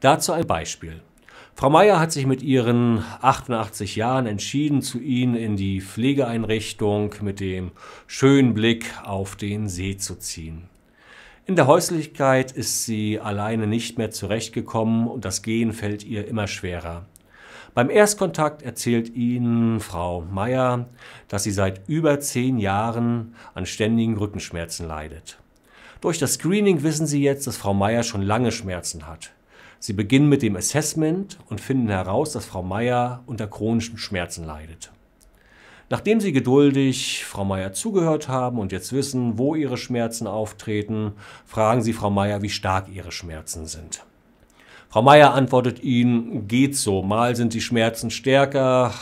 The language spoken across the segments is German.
Dazu ein Beispiel. Frau Meier hat sich mit ihren 88 Jahren entschieden, zu Ihnen in die Pflegeeinrichtung mit dem schönen Blick auf den See zu ziehen. In der Häuslichkeit ist sie alleine nicht mehr zurechtgekommen und das Gehen fällt ihr immer schwerer. Beim Erstkontakt erzählt Ihnen Frau Meier, dass sie seit über zehn Jahren an ständigen Rückenschmerzen leidet. Durch das Screening wissen Sie jetzt, dass Frau Meier schon lange Schmerzen hat. Sie beginnen mit dem Assessment und finden heraus, dass Frau Meier unter chronischen Schmerzen leidet. Nachdem Sie geduldig Frau Meier zugehört haben und jetzt wissen, wo Ihre Schmerzen auftreten, fragen Sie Frau Meier, wie stark Ihre Schmerzen sind. Frau Meier antwortet Ihnen, geht so, mal sind die Schmerzen stärker,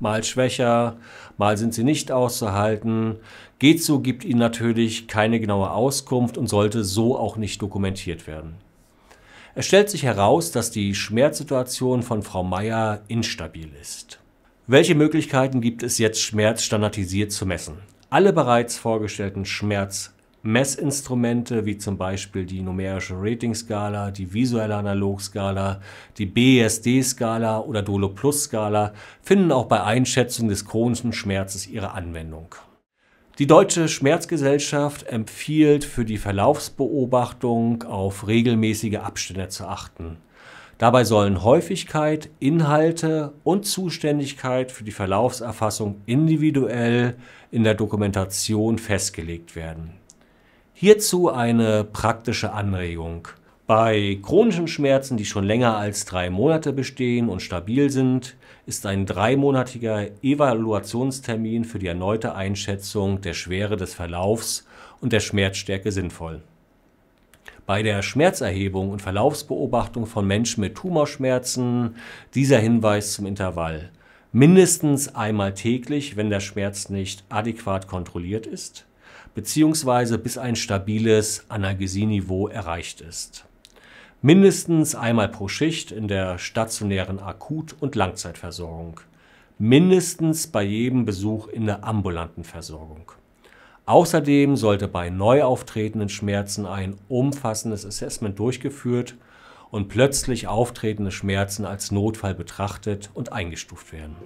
mal schwächer, mal sind sie nicht auszuhalten. Geht so gibt Ihnen natürlich keine genaue Auskunft und sollte so auch nicht dokumentiert werden. Es stellt sich heraus, dass die Schmerzsituation von Frau Meier instabil ist. Welche Möglichkeiten gibt es jetzt, Schmerz standardisiert zu messen? Alle bereits vorgestellten Schmerzmessinstrumente, wie zum Beispiel die numerische Ratingskala, die visuelle Analogskala, die BESD-Skala oder Dolo-Plus-Skala, finden auch bei Einschätzung des chronischen Schmerzes ihre Anwendung. Die Deutsche Schmerzgesellschaft empfiehlt für die Verlaufsbeobachtung auf regelmäßige Abstände zu achten. Dabei sollen Häufigkeit, Inhalte und Zuständigkeit für die Verlaufserfassung individuell in der Dokumentation festgelegt werden. Hierzu eine praktische Anregung bei chronischen Schmerzen, die schon länger als drei Monate bestehen und stabil sind, ist ein dreimonatiger Evaluationstermin für die erneute Einschätzung der Schwere des Verlaufs und der Schmerzstärke sinnvoll. Bei der Schmerzerhebung und Verlaufsbeobachtung von Menschen mit Tumorschmerzen dieser Hinweis zum Intervall. Mindestens einmal täglich, wenn der Schmerz nicht adäquat kontrolliert ist, beziehungsweise bis ein stabiles Analgesieniveau erreicht ist mindestens einmal pro Schicht in der stationären Akut- und Langzeitversorgung, mindestens bei jedem Besuch in der ambulanten Versorgung. Außerdem sollte bei neu auftretenden Schmerzen ein umfassendes Assessment durchgeführt und plötzlich auftretende Schmerzen als Notfall betrachtet und eingestuft werden.